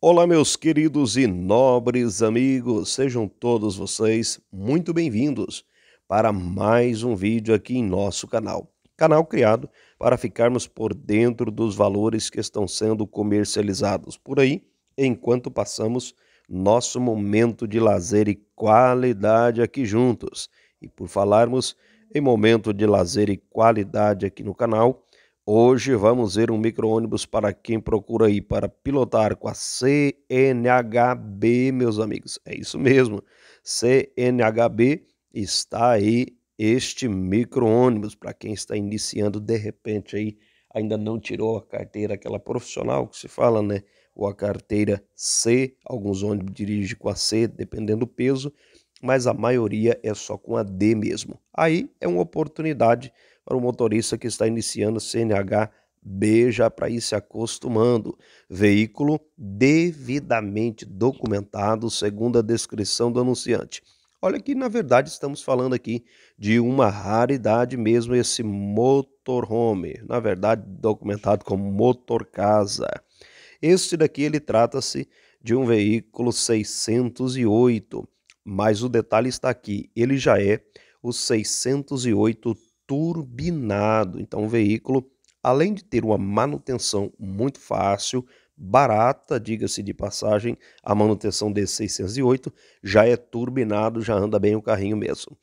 Olá, meus queridos e nobres amigos, sejam todos vocês muito bem-vindos para mais um vídeo aqui em nosso canal. Canal criado para ficarmos por dentro dos valores que estão sendo comercializados por aí, enquanto passamos nosso momento de lazer e qualidade aqui juntos. E por falarmos em momento de lazer e qualidade aqui no canal, Hoje vamos ver um micro-ônibus para quem procura ir para pilotar com a CNHB, meus amigos. É isso mesmo, CNHB está aí este micro-ônibus para quem está iniciando de repente aí, ainda não tirou a carteira, aquela profissional que se fala, né? Ou a carteira C, alguns ônibus dirigem com a C, dependendo do peso, mas a maioria é só com a D mesmo. Aí é uma oportunidade para o motorista que está iniciando CNH, beija para ir se acostumando. Veículo devidamente documentado, segundo a descrição do anunciante. Olha que na verdade estamos falando aqui de uma raridade mesmo esse motorhome, na verdade documentado como motor casa. Este daqui ele trata-se de um veículo 608, mas o detalhe está aqui, ele já é o 608 turbinado. Então, o veículo, além de ter uma manutenção muito fácil, barata, diga-se de passagem, a manutenção desse 608 já é turbinado, já anda bem o carrinho mesmo.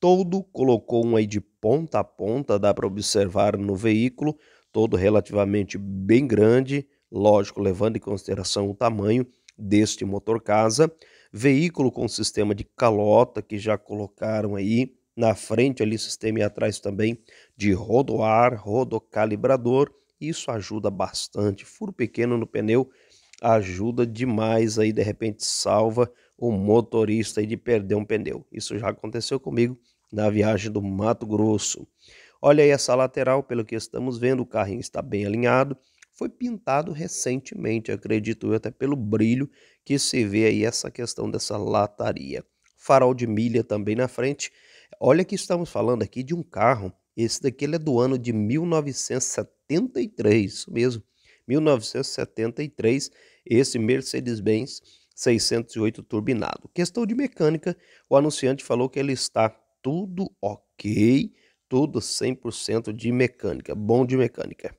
Todo colocou um aí de ponta a ponta, dá para observar no veículo, todo relativamente bem grande, lógico, levando em consideração o tamanho deste motor casa, veículo com sistema de calota que já colocaram aí, na frente ali sistema e atrás também de rodoar, rodocalibrador. Isso ajuda bastante. Furo pequeno no pneu ajuda demais aí, de repente salva o motorista aí de perder um pneu. Isso já aconteceu comigo na viagem do Mato Grosso. Olha aí essa lateral, pelo que estamos vendo, o carrinho está bem alinhado. Foi pintado recentemente, acredito eu, até pelo brilho que se vê aí essa questão dessa lataria. Farol de milha também na frente. Olha que estamos falando aqui de um carro. Esse daqui é do ano de 1973, isso mesmo. 1973, esse Mercedes-Benz 608 turbinado. Questão de mecânica, o anunciante falou que ele está tudo ok, tudo 100% de mecânica, bom de mecânica.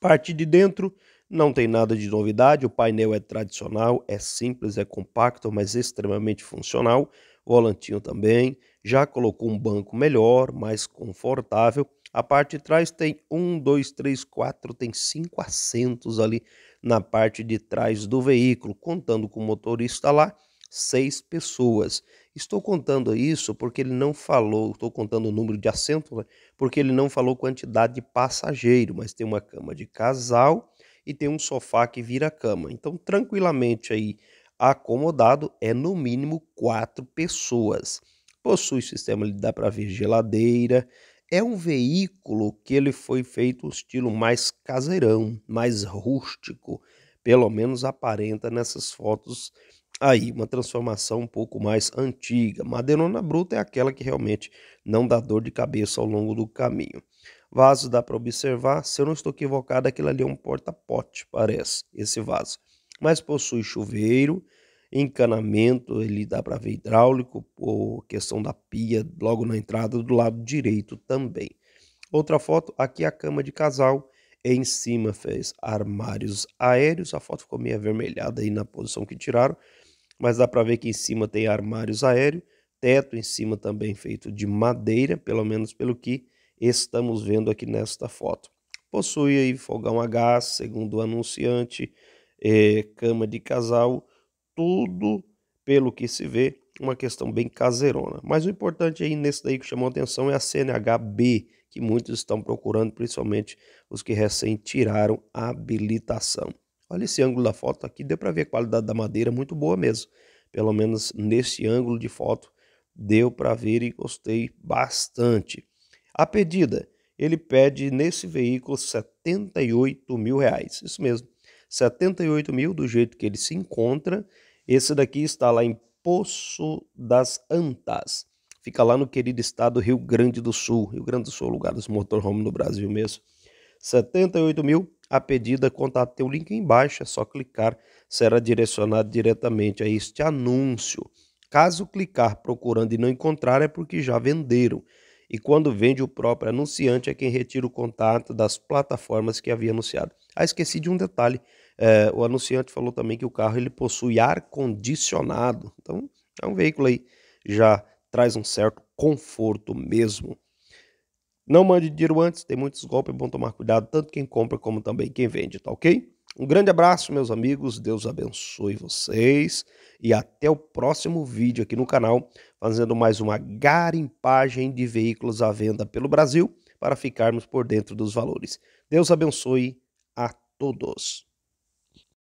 Parte de dentro, não tem nada de novidade, o painel é tradicional, é simples, é compacto, mas extremamente funcional. volantinho também, já colocou um banco melhor, mais confortável. A parte de trás tem um, dois, três, quatro, tem cinco assentos ali na parte de trás do veículo, contando com o motorista lá, seis pessoas. Estou contando isso porque ele não falou, estou contando o número de assentos, né? porque ele não falou quantidade de passageiro, mas tem uma cama de casal e tem um sofá que vira cama. Então, tranquilamente aí acomodado é no mínimo quatro pessoas possui sistema de dá para ver geladeira, é um veículo que ele foi feito um estilo mais caseirão, mais rústico, pelo menos aparenta nessas fotos aí, uma transformação um pouco mais antiga. Madeirona bruta é aquela que realmente não dá dor de cabeça ao longo do caminho. Vaso dá para observar, se eu não estou equivocado, aquilo ali é um porta-pote, parece, esse vaso. Mas possui chuveiro, encanamento, ele dá para ver hidráulico, por questão da pia logo na entrada do lado direito também. Outra foto, aqui é a cama de casal, em cima fez armários aéreos, a foto ficou meio avermelhada aí na posição que tiraram, mas dá para ver que em cima tem armários aéreos, teto em cima também feito de madeira, pelo menos pelo que estamos vendo aqui nesta foto. Possui aí fogão a gás, segundo o anunciante, é, cama de casal, tudo pelo que se vê, uma questão bem caseirona. Mas o importante aí nesse daí que chamou atenção é a CNHB, que muitos estão procurando, principalmente os que recém tiraram a habilitação. Olha esse ângulo da foto aqui, deu para ver a qualidade da madeira muito boa mesmo. Pelo menos nesse ângulo de foto deu para ver e gostei bastante. A pedida, ele pede nesse veículo 78 mil reais, isso mesmo. 78 mil do jeito que ele se encontra. Esse daqui está lá em Poço das Antas. Fica lá no querido estado Rio Grande do Sul. Rio Grande do Sul, é lugar dos motorhome no Brasil mesmo. 78 mil, a pedida, contato tem o um link embaixo, é só clicar, será direcionado diretamente a este anúncio. Caso clicar procurando e não encontrar, é porque já venderam. E quando vende, o próprio anunciante é quem retira o contato das plataformas que havia anunciado. Ah, esqueci de um detalhe é, o anunciante falou também que o carro ele possui ar condicionado. Então, é um veículo aí já traz um certo conforto mesmo. Não mande dinheiro antes, tem muitos golpes, é bom tomar cuidado, tanto quem compra como também quem vende, tá ok? Um grande abraço, meus amigos, Deus abençoe vocês e até o próximo vídeo aqui no canal, fazendo mais uma garimpagem de veículos à venda pelo Brasil para ficarmos por dentro dos valores. Deus abençoe a todos.